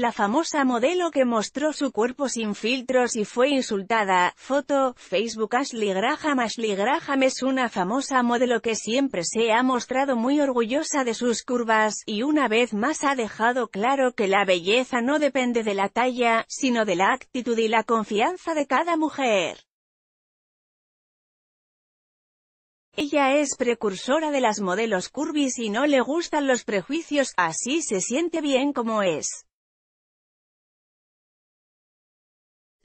la famosa modelo que mostró su cuerpo sin filtros y fue insultada. Foto, Facebook Ashley Graham Ashley Graham es una famosa modelo que siempre se ha mostrado muy orgullosa de sus curvas, y una vez más ha dejado claro que la belleza no depende de la talla, sino de la actitud y la confianza de cada mujer. Ella es precursora de las modelos curvis y no le gustan los prejuicios, así se siente bien como es.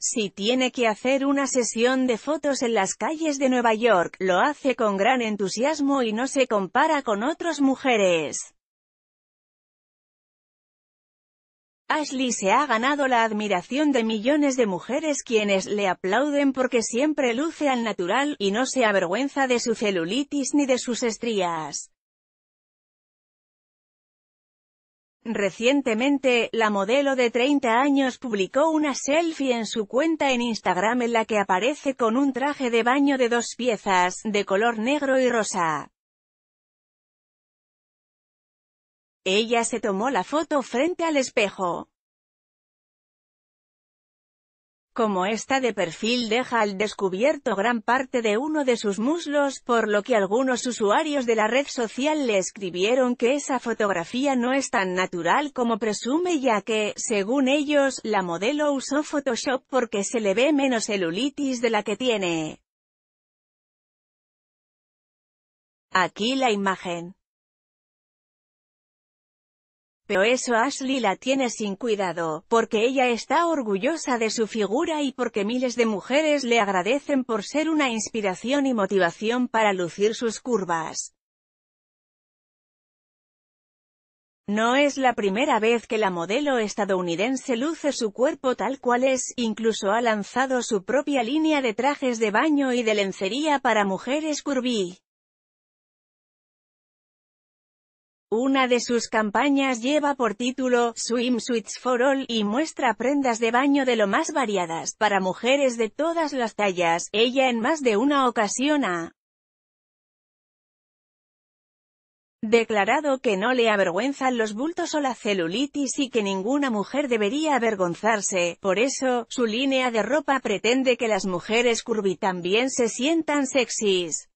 Si tiene que hacer una sesión de fotos en las calles de Nueva York, lo hace con gran entusiasmo y no se compara con otras mujeres. Ashley se ha ganado la admiración de millones de mujeres quienes le aplauden porque siempre luce al natural, y no se avergüenza de su celulitis ni de sus estrías. Recientemente, la modelo de 30 años publicó una selfie en su cuenta en Instagram en la que aparece con un traje de baño de dos piezas, de color negro y rosa. Ella se tomó la foto frente al espejo. Como esta de perfil deja al descubierto gran parte de uno de sus muslos, por lo que algunos usuarios de la red social le escribieron que esa fotografía no es tan natural como presume ya que, según ellos, la modelo usó Photoshop porque se le ve menos celulitis de la que tiene. Aquí la imagen. Pero eso Ashley la tiene sin cuidado, porque ella está orgullosa de su figura y porque miles de mujeres le agradecen por ser una inspiración y motivación para lucir sus curvas. No es la primera vez que la modelo estadounidense luce su cuerpo tal cual es, incluso ha lanzado su propia línea de trajes de baño y de lencería para mujeres curvy. Una de sus campañas lleva por título, Swimsuits for All, y muestra prendas de baño de lo más variadas, para mujeres de todas las tallas, ella en más de una ocasión ha declarado que no le avergüenzan los bultos o la celulitis y que ninguna mujer debería avergonzarse, por eso, su línea de ropa pretende que las mujeres curvy también se sientan sexys.